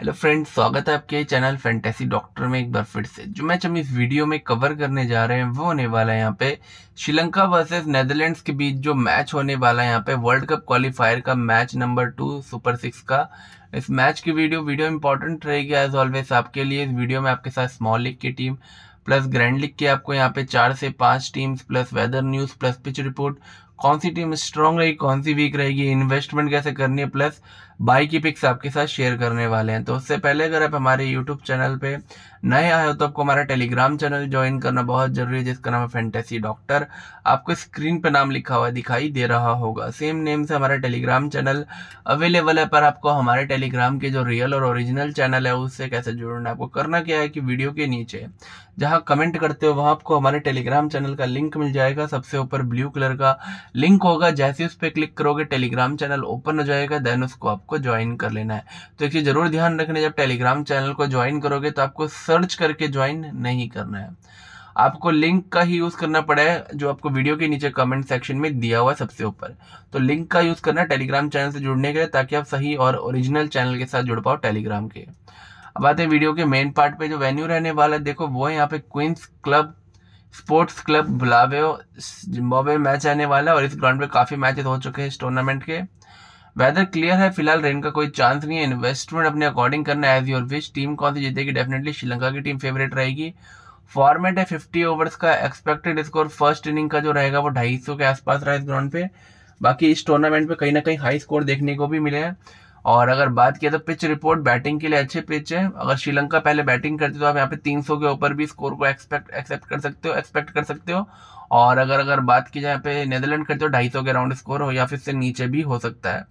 hello friend स्वागत है आपके चैनल फैंटेसी डॉक्टर में एक बार फिर से जो मैच हम इस वीडियो में कवर करने जा रहे हैं वो होने वाला है यहाँ पे श्रीलंका वर्सेस नेदरलैंड्स के बीच जो मैच होने वाला है यहाँ पे वर्ल्ड कप क्वालिफायर का match number two super six का इस मैच की वीडियो वीडियो इंपॉर्टेंट रहेगी एज ऑलवेज आपके लिए इस वीडियो में आपके साथ स्मॉल लीग की टीम प्लस ग्रैंड लीग की आपको यहाँ पे चार से पांच teams plus weather news plus pitch report कौन सी टीम स्ट्रांग रहेगी कौन सी वीक रहेगी इन्वेस्टमेंट कैसे करनी है प्लस बाई की पिक्स आपके साथ शेयर करने वाले हैं तो उससे पहले अगर आप हमारे यूट्यूब चैनल पे नए आए हो तो आपको हमारा टेलीग्राम चैनल ज्वाइन करना बहुत जरूरी है जिसका नाम है फैंटेसी डॉक्टर आपको स्क्रीन पे नाम लिखा हुआ दिखाई दे रहा होगा सेम नेम से हमारा टेलीग्राम चैनल अवेलेबल है पर आपको हमारे टेलीग्राम के जो रियल और ओरिजिनल चैनल है उससे कैसे जुड़ना आपको करना क्या है कि वीडियो के नीचे जहाँ कमेंट करते हो वहाँ आपको हमारे टेलीग्राम चैनल का लिंक मिल जाएगा सबसे ऊपर ब्लू कलर का लिंक होगा जैसे उस पर क्लिक करोगे टेलीग्राम चैनल ओपन हो जाएगा देन उसको आपको आपको ज्वाइन कर लेना है तो एक चीज़ ज़रूर ध्यान रखना जब टेलीग्राम चैनल को ज्वाइन करोगे तो आपको सर्च करके ज्वाइन नहीं करना है आपको लिंक का ही यूज़ करना पड़ा है जो आपको वीडियो के नीचे कमेंट सेक्शन में दिया हुआ है सबसे ऊपर तो लिंक का यूज़ करना टेलीग्राम चैनल से जुड़ने के लिए ताकि आप सही और ओरिजिनल चैनल के साथ जुड़ पाओ टेलीग्राम के अब आते हैं वीडियो के मेन पार्ट पे जो वेन्यू रहने वाला है देखो वो है यहाँ पे Queens club sports club Bulawayo Zimbabwe match आने वाला है और इस ग्राउंड पे काफ़ी मैचेस हो चुके हैं इस टूर्नामेंट के वेदर क्लियर है फिलहाल रेन का कोई चांस नहीं है इन्वेस्टमेंट अपने अकॉर्डिंग करना एज योर विश टीम कौन सी जीतेगी डेफिनेटली श्रीलंका की टीम फेवरेट रहेगी फॉर्मेट है फिफ्टी ओवर्स का एक्सपेक्टेड स्कोर फर्स्ट इनिंग का जो रहेगा वो ढाई सौ के आसपास रहा इस ग्राउंड पे बाकी इस टूर्नामेंट पे कहीं ना कहीं हाई स्कोर देखने को भी मिले हैं और अगर बात किया तो पिच रिपोर्ट बैटिंग के लिए अच्छे पिच है अगर श्रीलंका पहले बैटिंग करती तो आप यहाँ पे 300 के ऊपर भी स्कोर को एक्सपेक्ट एक्सेप्ट कर सकते हो एक्सपेक्ट कर सकते हो और अगर अगर बात की जाए पे नेदरलैंड करते हो ढाई सौ के राउंड स्कोर हो या फिर इससे नीचे भी हो सकता है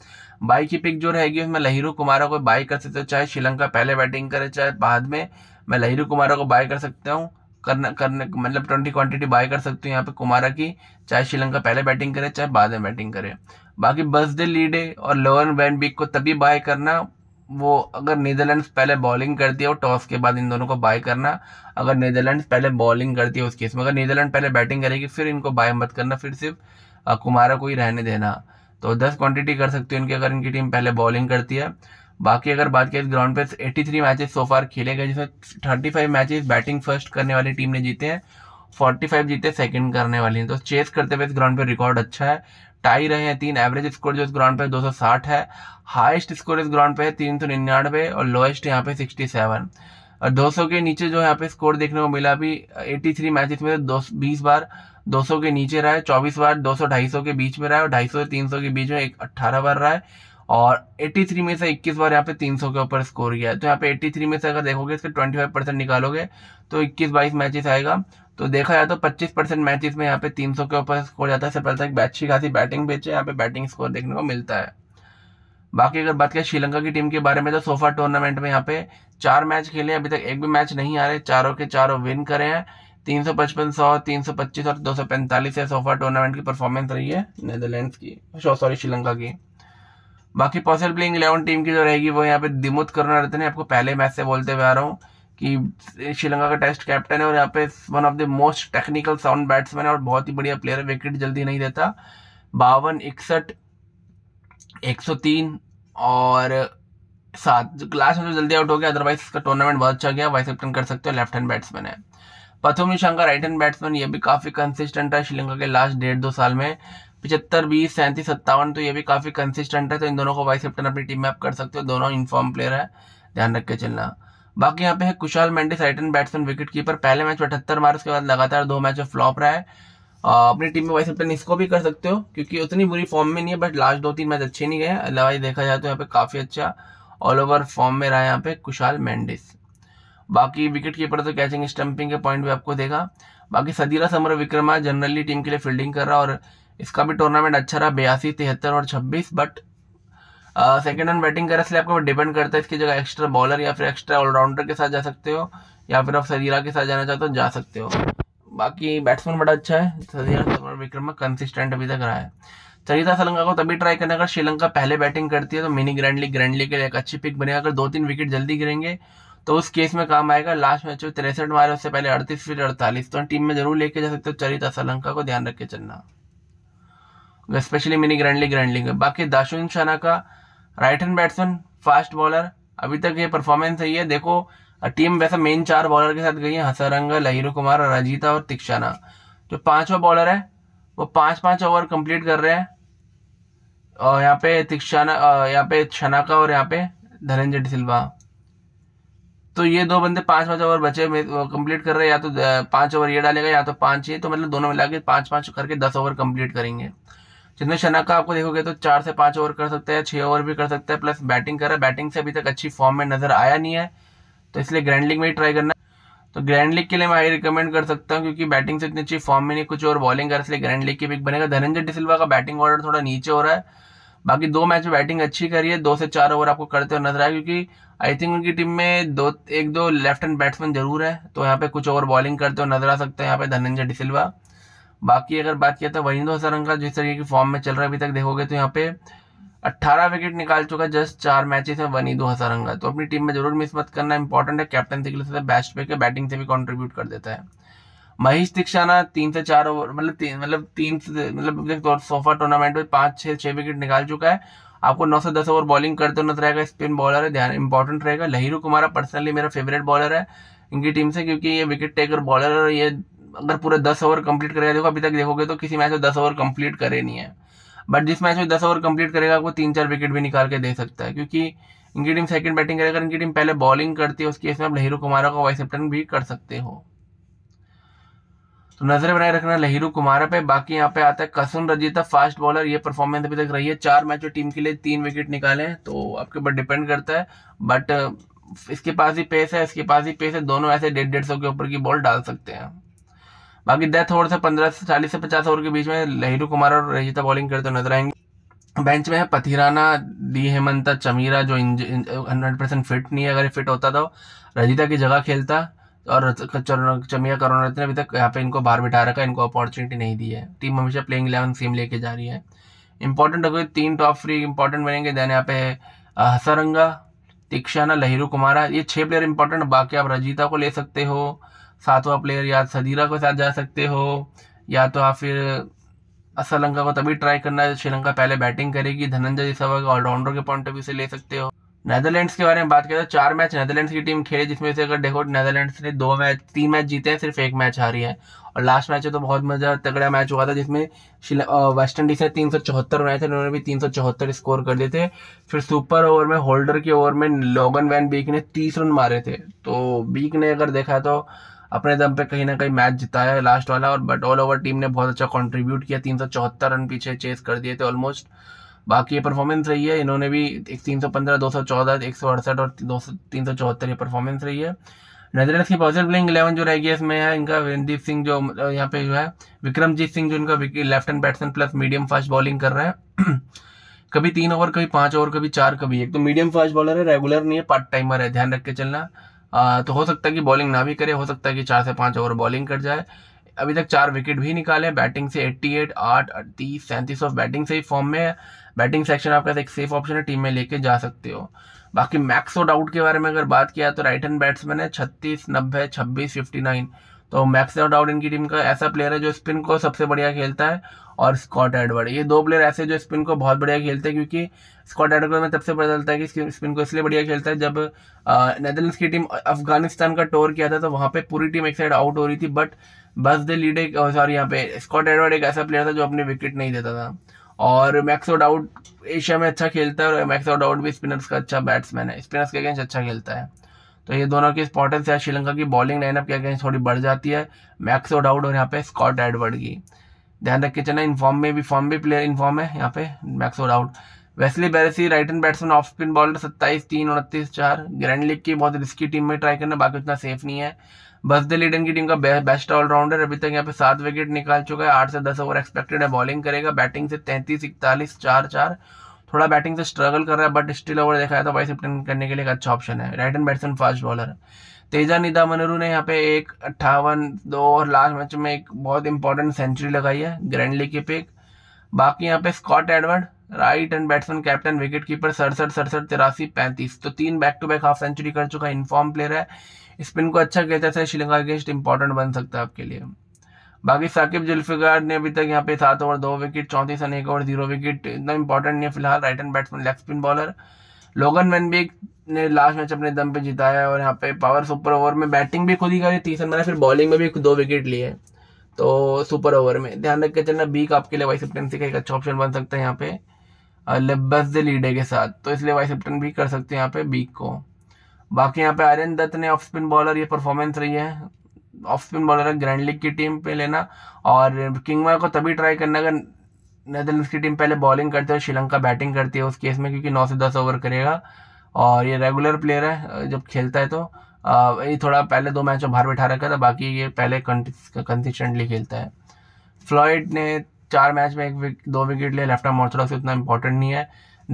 बाई की पिक जो रहेगी उसमें लहिरू कुमारा को बाई कर सकते हो चाहे श्रीलंका पहले बैटिंग करे चाहे बाद में मैं लहिरू कुमारा को बाय कर सकता हूँ करना करने मतलब ट्वेंटी क्वांटिटी बाय कर सकते हो यहाँ पे कुमारा की चाहे श्रीलंका पहले बैटिंग करे चाहे बाद में बैटिंग करे बाकी बस दे लीडे और लोअर वैन बिक को तभी बाय करना वो अगर नीदरलैंड पहले बॉलिंग करती है और टॉस के बाद इन दोनों को बाय करना अगर नीदरलैंड पहले बॉलिंग करती है उस केस में अगर नीदरलैंड पहले बैटिंग करेगी फिर इनको बाय मत करना फिर सिर्फ कुमारा को ही रहने देना तो दस क्वान्टिटी कर सकती हूँ इनकी अगर इनकी टीम पहले बॉलिंग करती है बाकी अगर बात करें इस ग्राउंड पे एट्टी थ्री मैचेस सोफार खेले गए जिसमें thirty five matches batting first करने वाली टीम ने जीते हैं फोर्टी फाइव जीते सेकंड करने वाली हैं तो चेस करते हुए इस ग्राउंड पे रिकॉर्ड अच्छा है टाई रहे हैं तीन एवरेज स्कोर जो इस ग्राउंड पे 260 है हाईएस्ट स्कोर इस ग्राउंड पे है तीन सौ निन्यानवे और लोएस्ट यहाँ पे 67 और 200 के नीचे जो यहाँ पे स्कोर देखने को मिला अभी 83 थ्री मैचेस में दो बीस बार 200 के नीचे रहा है 24 बार 200 250 के बीच में रहा है और 250 से 300 के बीच में एक अट्ठारह बार रहा है और 83 में से 21 बार यहाँ पे 300 के ऊपर स्कोर किया है तो यहाँ पे 83 में से अगर देखोगे इसके 25 परसेंट निकालोगे तो 21 बाईस मैचेस आएगा तो देखा जाए तो 25 परसेंट मैचेस में यहाँ पे 300 के ऊपर स्कोर जाता है सबसे पहले तो अच्छी खासी बैटिंग बेचे यहाँ पे बैटिंग स्कोर देखने को मिलता है बाकी अगर बात करें श्रीलंका की टीम के बारे में तो सोफा टूर्नामेंट में यहाँ पे चार मैच खेले अभी तक एक भी मैच नहीं आ रहे चारों के चारों विन करे हैं तीन सौ पचपन सौ तीन सौ पच्चीस और दो सौ पैंतालीस सोफा टूर्नामेंट की परफॉर्मेंस रही है नेदरलैंड्स की सॉरी श्रीलंका की बाकी पॉसिबल प्लेइंग इलेवन टीम की जो रहेगी वो यहाँ पे दिमुत करुणा रत्न आपको पहले मैच से बोलते हुए आ रहा हूँ कि श्रीलंका का टेस्ट कैप्टन है और यहाँ पे one of the most technical sound batsman है और बहुत ही बढ़िया प्लेयर है विकेट जल्दी नहीं देता बावन इकसठ एक सौ तीन और सात क्लास में तो जल्दी आउट हो गया अदरवाइज इसका टूर्नामेंट बहुत अच्छा गया वाइस कैप्टन कर सकते हो लेफ्ट हैंड बैट्समैन है प्रथम निशांका राइट हैंड बैट्समैन ये भी काफ़ी कंसिस्टेंट है श्रीलंका के लास्ट डेढ़ दो साल में पिछहत्तर बीस सैंतीस सत्तावन तो ये भी काफ़ी कंसिस्टेंट है तो इन दोनों को वाइस कैप्टन अपनी टीम में आप कर सकते हो दोनों इन्फॉर्म प्लेयर है ध्यान रख के चलना बाकी यहाँ पे है Kusal Mendis right hand batsman wicket keeper पहले मैच अठहत्तर मार उसके बाद लगातार दो मैच फ्लॉप रहा है अपनी टीम में वाइस कैप्टन इसको भी कर सकते हो क्योंकि उतनी बुरी फॉर्म में नहीं है बट लास्ट दो तीन मैच अच्छे नहीं गए अलावाइज देखा जाए तो यहाँ पे काफ़ी अच्छा ऑल ओवर फॉर्म में रहा है यहाँ पे कुशाल मेंडिस बाकी विकेट कीपर तो कैचिंग स्टंपिंग के पॉइंट भी आपको देगा बाकी Sadeera Samarawickrama generally team के लिए फील्डिंग कर रहा है और इसका भी टूर्नामेंट अच्छा रहा बयासी तिहत्तर और छब्बीस बट सेकेंड हैंड बैटिंग करें इसलिए आपको डिपेंड करता है इसकी जगह एक्स्ट्रा बॉलर या फिर एक्स्ट्रा ऑलराउंडर के साथ जा सकते हो या फिर आप सजीरा के साथ जाना चाहते हो जा सकते हो बाकी बैट्समैन बड़ा अच्छा है सजीरा विक्रम कंसिस्टेंट अभी तक रहा है सरिता श्रीलंका को तभी ट्राई करना अगर श्रीलंका पहले बैटिंग करती है तो mini grand league grand league के लिए एक अच्छी पिक बनेगा अगर दो तीन विकेट जल्दी गिरेंगे तो उस केस में काम आएगा लास्ट मैच में तिरसठ मारे उससे पहले अड़तीस फिर अड़तालीस तो टीम में जरूर लेके जा सकते हो चरिता श्रीलंका को ध्यान रख के चलना स्पेशली मिनी ग्रैंडली ग्रैंडली का बाकी Dasun Shanaka right hand batsman fast bowler अभी तक ये परफॉर्मेंस है देखो टीम वैसे मेन चार बॉलर के साथ गई है हसरंग लहिरू कुमार राजीता और तिक्षाना जो पांचवा बॉलर है वो पांच पांच ओवर कंप्लीट कर रहे हैं और यहाँ पे तिक्षाना यहाँ पे शनाका और यहाँ पे धनंजय सिल्वा तो ये दो बंदे पांच पांच ओवर बचे कंप्लीट कर रहे हैं या तो पांच ओवर ये डालेगा या तो पांच ये तो मतलब दोनों मिला के पांच पांच करके दस ओवर कंप्लीट करेंगे जिसमें शनाका आपको देखोगे तो चार से पांच ओवर कर सकता है छह ओवर भी कर सकता है प्लस बैटिंग कर रहा है बैटिंग से अभी तक अच्छी फॉर्म में नज़र आया नहीं है तो इसलिए ग्रैंड लीग में ही ट्राई करना तो ग्रैंड लीग के लिए मैं आई रिकमेंड कर सकता हूँ क्योंकि बैटिंग से इतनी अच्छी फॉर्म में नहीं कुछ और बॉलिंग कर इसलिए ग्रैंड लीग की पिक बनेगा धनंजय डिसिल्वा का बैटिंग ऑर्डर थोड़ा नीचे हो रहा है बाकी दो मैच में बैटिंग अच्छी करी है दो से चार ओवर आपको करते हुए नजर आए क्योंकि आई थिंक उनकी टीम में दो एक दो लेफ्ट हैंड बैट्समैन जरूर है तो यहाँ पे कुछ ओवर बॉलिंग करते हुए नजर आ सकते हैं यहाँ पे धनंजय डिसिल्वा बाकी अगर बात किया तो वरिंदो सरंग का जिस तरीके की फॉर्म में चल रहा है अभी तक देखोगे तो यहाँ पे 18 विकेट निकाल चुका जस्ट चार मैचेस में वनीदो हसारंगा तो अपनी टीम में जरूर मिस मत करना इंपॉर्टेंट है कैप्टन के लिए बेस्ट पे के बैटिंग से भी कंट्रीब्यूट कर देता है महेश दीक्षाना तीन से चार ओवर मतलब मतलब तीन से मतलब सोफा तो टूर्नामेंट में पांच छह छह विकेट निकाल चुका है आपको नौ से दस ओवर बॉलिंग करते नजर आएगा स्पिन बॉलर है ध्यान इंपॉर्टेंट रहेगा लहिरू कुमारा पर्सनली मेरा फेवरेट बॉलर है इनकी टीम से क्योंकि ये विकेट टेकर बॉलर है ये अगर पूरे दस ओवर कंप्लीट करेगा देखो अभी तक देखोगे तो किसी मैच में दस ओवर कंप्लीट करे नहीं है बट जिस मैच में दस ओवर कंप्लीट करेगा वो तीन चार विकेट भी निकाल के दे सकता है क्योंकि इनकी टीम सेकंड बैटिंग करेगा इनकी टीम पहले बॉलिंग करती है उस केस में आप लहरू कुमारा का वाइस कैप्टन भी कर सकते हो तो नजर बनाए रखना लहरू कुमारा पे बाकी यहाँ पे आता है कसुम रजीता फास्ट बॉलर ये परफॉर्मेंस अभी तक रही है चार मैचों टीम के लिए तीन विकेट निकाले तो आपके ऊपर डिपेंड करता है बट इसके पास ही पेस है इसके पास ही पेस है दोनों ऐसे डेढ़ डेढ़ सौ के ऊपर की बॉल डाल सकते हैं बाकी डेथ ओवर से पंद्रह से चालीस से पचास ओवर के बीच में लहरू कुमार और रजिता बॉलिंग करते नजर आएंगे बेंच में है पथिराना डी हेमंता चमीरा जो हंड्रेड परसेंट फिट नहीं है अगर फिट होता तो रजिता की जगह खेलता और चमिया रत्न अभी तक यहाँ पे इनको बाहर बिठा रखा इनको अपॉर्चुनिटी नहीं दी है टीम हमेशा प्लेइंग इलेवन सेम लेके जा रही है इंपॉर्टेंट अगर तीन टॉप थ्री इंपॉर्टेंट बनेंगे देन यहाँ पे हसरंगा तिक्षाना लहरू कुमारा ये छः प्लेयर इंपॉर्टेंट बाकी आप रजिता को ले सकते हो सातवां प्लेयर या तो सदीरा को साथ जा सकते हो या तो आप फिर श्रीलंका को तभी ट्राई करना है श्रीलंका पहले बैटिंग करेगी धनंजय जिसावा ऑलराउंडर के पॉइंट ऑफ व्यू से ले सकते हो नेदरलैंड्स के बारे में बात करें तो चार मैच नेदरलैंड्स की टीम खेली जिसमें से अगर देखो नेदरलैंड्स ने दो मैच तीन मैच जीते हैं सिर्फ एक मैच हारी है और लास्ट मैच है तो बहुत मजा तगड़ा मैच हुआ था जिसमें वेस्ट इंडीज ने तीन सौ चौहत्तर बनाए थे उन्होंने भी तीन सौ चौहत्तर स्कोर कर दिए थे फिर सुपर ओवर में होल्डर के ओवर में लॉगन वैन बीक ने तीस रन मारे थे तो बीक ने अगर देखा तो अपने दम पे कहीं ना कहीं मैच जिताया है लास्ट वाला और बट ऑल ओवर टीम ने बहुत अच्छा कंट्रीब्यूट किया तीन रन पीछे चेस कर दिए थे ऑलमोस्ट बाकी ये परफॉर्मेंस रही है इन्होंने भी एक तीन सौ पंद्रह दो सौ चौदह एक सौ अड़सठ और दो सौ तीन सौ चौहत्तर ये परफॉर्मेंस रही है नेदरलैंड की पॉजिटिव प्लेइंग इलेवन जो रहेगी इसमें है इनका रणदीप सिंह जो यहाँ पे जो है विक्रमजीत सिंह जो इनका left hand batsman plus medium fast bowling कर रहे हैं कभी तीन ओवर कभी पाँच ओवर कभी चार कभी एक तो मीडियम फास्ट बॉलर है रेगुलर नहीं है पार्ट टाइमर है ध्यान रख के चलना आ, तो हो सकता है कि बॉलिंग ना भी करे हो सकता है कि चार से पाँच ओवर बॉलिंग कर जाए अभी तक चार विकेट भी निकाले बैटिंग से 88, 8, अड़तीस सैंतीस ऑफ बैटिंग से ही फॉर्म में है बैटिंग सेक्शन आपके पास एक सेफ ऑप्शन है टीम में लेके जा सकते हो बाकी मैक्स आउट के बारे में अगर बात किया तो राइट हैंड बैट्समैन है छत्तीस नब्बे छब्बीस फिफ्टी नाइन तो मैक्सवेल डाउड इनकी टीम का ऐसा प्लेयर है जो स्पिन को सबसे बढ़िया खेलता है और स्कॉट एडवर्ड ये दो प्लेयर ऐसे जो स्पिन को बहुत बढ़िया खेलते हैं क्योंकि स्कॉट एडवर्ड में तब से पता चलता है कि स्पिन को इसलिए बढ़िया खेलता है जब नेदरलैंड्स की टीम अफगानिस्तान का टूर किया था तो वहाँ पे पूरी टीम एक साइड आउट हो रही थी बट बस दे लीड एक सॉरी यहाँ पे स्कॉट एडवर्ड एक ऐसा प्लेयर था जो अपने विकेट नहीं देता था और मैक्सो डाउट एशिया में अच्छा खेलता है और मैक्स मैक्सो डाउट भी स्पिनर्स का अच्छा बैट्समैन है स्पिनर्स के अगेंस्ट अच्छा खेलता है तो ये दोनों की इंपॉर्टेंस है श्रीलंका की बॉलिंग लाइनअप क्या कहें थोड़ी बढ़ जाती है मैक्सो डाउट और यहाँ पे स्कॉट एडवर्ड की ध्यान रख के चलना इनफॉर्म में भी फॉर्म भी प्लेयर इनफॉर्म है यहाँ पे Max O'Dowd Wesley Barresi right hand batsman off spin bowler सत्ताईस तीन उनतीस चार ग्रैंड लीग की बहुत रिस्की टीम में ट्राई करना बाकी उतना सेफ नहीं है बस दे लीडन की टीम का बेस्ट ऑलराउंडर अभी तक यहाँ पे सात विकेट निकाल चुका है आठ से दस ओवर एक्सपेक्टेड है बॉलिंग करेगा बैटिंग से तैंतीस इकतालीस चार चार थोड़ा बैटिंग से स्ट्रगल कर रहा है बट स्टिल ओवर देखा है तो वाइस कैप्टन करने के लिए एक अच्छा ऑप्शन है right hand batsman fast bowler Teja Nidamanuru ने यहाँ पे एक अट्ठावन दो और लास्ट मैच में एक बहुत इंपॉर्टेंट सेंचुरी लगाई है ग्रैंड लीग के पिक बाकी यहाँ पे Scott Edward right hand batsman captain wicket keeper सड़सठ सड़सठ तिरासी पैंतीस तो तीन back to back half century कर चुका इनफॉर्म प्लेयर है स्पिन को अच्छा कहता है श्रीलंका अगेंस्ट इंपॉर्टेंट बन सकता है आपके लिए बाकी साकिब जुल्फिकार ने अभी तक यहाँ पे सात ओवर दो विकेट चौंतीस रन एक ओवर जीरो विकेट इतना इंपॉर्टेंट नहीं है फिलहाल right hand batsman leg spin bowler Logan van Beek ने लास्ट मैच अपने दम पे जिताया और यहाँ पे पावर सुपर ओवर में बैटिंग भी खुद ही करी तीस रन बनाए फिर बॉलिंग में भी दो विकेट लिए तो सुपर ओवर में ध्यान रख के चलना बीक आपके लिए वाइस कैप्टनसी का एक अच्छा ऑप्शन बन सकता है यहाँ पे लेबस दे लीडे के साथ तो इसलिए वाइस कैप्टन भी कर सकते हैं यहाँ पे बीक को बाकी यहाँ पे आर्यन दत्त ने ऑफ स्पिन बॉलर ये परफॉर्मेंस रही है ऑफ स्पिन बॉलर है ग्रैंड लीग की टीम पे लेना और किंगमा को तभी ट्राई करना अगर नैदरलैंड की टीम पहले बॉलिंग करती है श्रीलंका बैटिंग करती है उस केस में क्योंकि नौ से दस ओवर करेगा और ये रेगुलर प्लेयर है जब खेलता है तो ये थोड़ा पहले दो मैचों बाहर बैठा रखा था बाकी ये पहले कंसिस्टेंटली खेलता है फ्लॉइड ने चार मैच में एक विक, दो विकेट लिए लेफ्ट आर्म ऑर्थोडॉक्स उतना इंपॉर्टेंट नहीं है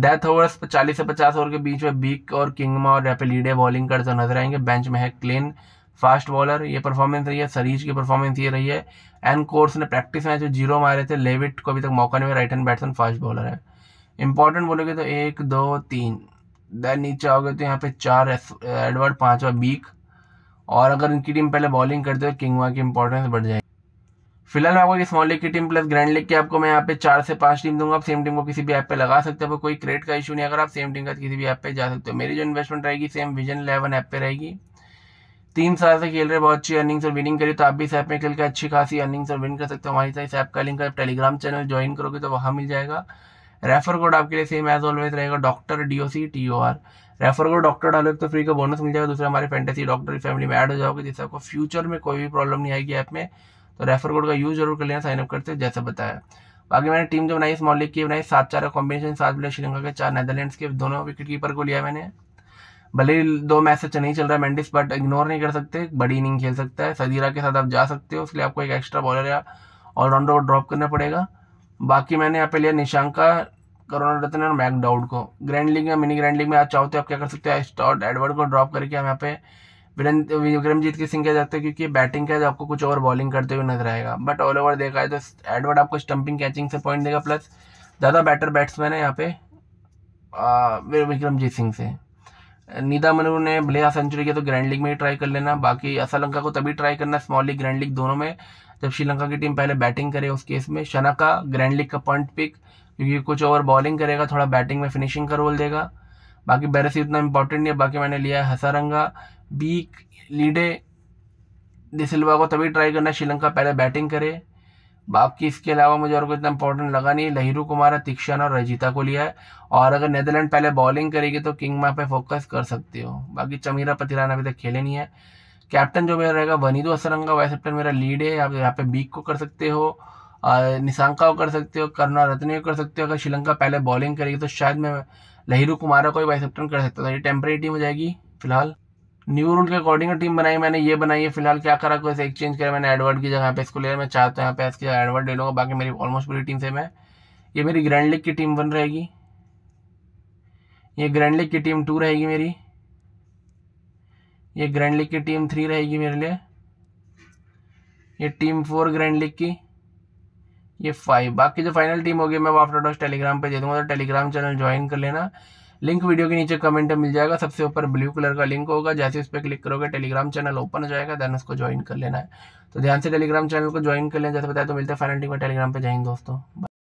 डेथ ओवर्स चालीस से पचास ओवर के बीच में बीक और किंगमा और लीडे बॉलिंग करते नजर आएंगे बेंच में है क्लेन फास्ट बॉलर ये परफॉर्मेंस रही है सरीज की परफॉर्मेंस ये रही है एन कोर्स ने प्रैक्टिस मैच जो जीरो मारे थे लेविट को अभी तक मौका नहीं मिला right hand batsman fast bowler है इंपॉर्टेंट बोलोगे तो एक दो तीन देन नीचे आओगे तो यहाँ पे चार एडवर्ड पाँचवा बीक और अगर इनकी टीम पहले बॉलिंग करते हो किंगवा की इंपॉर्टेंस बढ़ जाएगी फिलहाल मैं कि स्मॉल लीग की टीम प्लस ग्रैंड लीग की आपको मैं यहाँ पे चार से पांच टीम दूंगा आप सेम टीम को किसी भी ऐप पे लगा सकते हो कोई क्रेडिट का इशू नहीं अगर आप सेम टीम का किसी भी ऐप पे जा सकते हो मेरी जो इन्वेस्टमेंट रहेगी सेम विजन इलेवन ऐप पे रहेगी तीन साल से खेल रहे बहुत अच्छी अर्निंग्स और विनिंग करी तो आप भी इस ऐप में खेल के अच्छी खासी अर्निंग्स और विन कर सकते हो हमारे साथ इस ऐप का लिंक आप टेलीग्राम चैनल ज्वाइन करोगे तो वहाँ मिल जाएगा रेफर कोड आपके लिए सेम एज ऑलवेज रहेगा doctor D O C T O R refer code doctor डालोगे तो फ्री का बोनस मिल जाएगा दूसरा हमारे फैंटेसी डॉक्टर फैमिली में ऐड हो जाओगे जिससे आपको फ्यूचर में कोई भी प्रॉब्लम नहीं आएगी ऐप में तो रेफर कोड का यूज जरूर कर लेना साइनअप करते हो जैसे बताया बाकी मैंने टीम जो बनाई स्मॉल लीग की बनाई सात चार कॉम्बिनेशन सात प्लेयर श्रीलंका के चार नेदरलैंड्स के दोनों विकेट कीपर को लिया मैंने भले ही दो मैच से अच्छा नहीं चल रहा है मैंडिस बट इग्नोर नहीं कर सकते बड़ी इनिंग खेल सकता है सदीरा के साथ आप जा सकते हो उसके लिए आपको एक एक्स्ट्रा बॉलर या ऑलराउंडर को ड्रॉप करना पड़ेगा बाकी मैंने यहाँ पे लिया निशांका करोना रत्न और मैक डाउड को ग्रैंड लीग या मिनी ग्रैंड लीग में आप चाहो तो आप क्या कर सकते हो स्टॉट एडवर्ड को ड्रॉप करके हम यहाँ पे विक्रमजीत के सिंह कह सकते हैं क्योंकि बैटिंग का आपको कुछ ओवर बॉलिंग करते हुए नजर आएगा बट ऑल ओवर देखा है तो एडवर्ड आपको स्टंपिंग कैचिंग से पॉइंट देगा प्लस ज़्यादा बेटर बैट्समैन है यहाँ पे विक्रमजीत सिंह से निदा मनू ने भले हाफ सेंचुरी किया तो ग्रैंड लीग में ही ट्राई कर लेना बाकी असलंका को तभी ट्राई करना स्मॉल लीग ग्रैंड लीग दोनों में जब श्रीलंका की टीम पहले बैटिंग करे उस केस में शनाका ग्रैंड लीग का पॉइंट पिक क्योंकि कुछ ओवर बॉलिंग करेगा थोड़ा बैटिंग में फिनिशिंग का रोल देगा बाकी बैरसी उतना इंपॉर्टेंट नहीं है बाकी मैंने लिया है हसारंगा बीक लीडे डिसल्वा को तभी ट्राई करना श्रीलंका पहले बैटिंग करे बाप की इसके अलावा मुझे और कोई इतना इंपॉर्टेंट लगा नहीं लहरू कुमार तीक्षण और रजिता को लिया है और अगर नेदरलैंड पहले बॉलिंग करेगी तो किंग माँ पे फोकस कर सकते हो बाकी चमीरा पतिराना अभी तक खेले नहीं है कैप्टन जो मेरा रहेगा वनीदो असरंगा वाइस कैप्टन मेरा लीड है आप यहाँ पे बीक को कर सकते हो निशांका को कर सकते हो करुणा रत्न को कर सकते हो अगर श्रीलंका पहले बॉलिंग करेगी तो शायद मैं लहरू कुमारा को ही वाइस कैप्टन कर सकता था ये टेम्परेरी टीम हो जाएगी फिलहाल न्यू रूल के अकॉर्डिंग टीम बनाई मैंने ये बनाई है फिलहाल क्या करा कोई एक्सचेंज करा मैंने एडवर्ड की जगह पे इसको ले मैं चाहता हूँ यहाँ पे इसकी एडवर्ड ले लूँगा बाकी मेरी ऑलमोस्ट पूरी टीम से मैं ये मेरी ग्रैंड लीग की टीम बन रहेगी ये ग्रैंड लीग की टीम टू रहेगी मेरी ये ग्रैंड लीग की टीम थ्री रहेगी मेरे लिए ये टीम फोर ग्रैंड लीग की ये फाइव बाकी जो फाइनल टीम होगी मैं वो आफ्टर डॉस टेलीग्राम पे दे दूँगा तो टेलीग्राम चैनल ज्वाइन कर लेना लिंक वीडियो के नीचे कमेंट में मिल जाएगा सबसे ऊपर ब्लू कलर का लिंक होगा जैसे उस पर क्लिक करोगे टेलीग्राम चैनल ओपन हो जाएगा देन उसको ज्वाइन कर लेना है तो ध्यान से टेलीग्राम चैनल को ज्वाइन कर लेना जैसे बताया तो मिलते हैं फाइनल में टेलीग्राम पर जाएंगे दोस्तों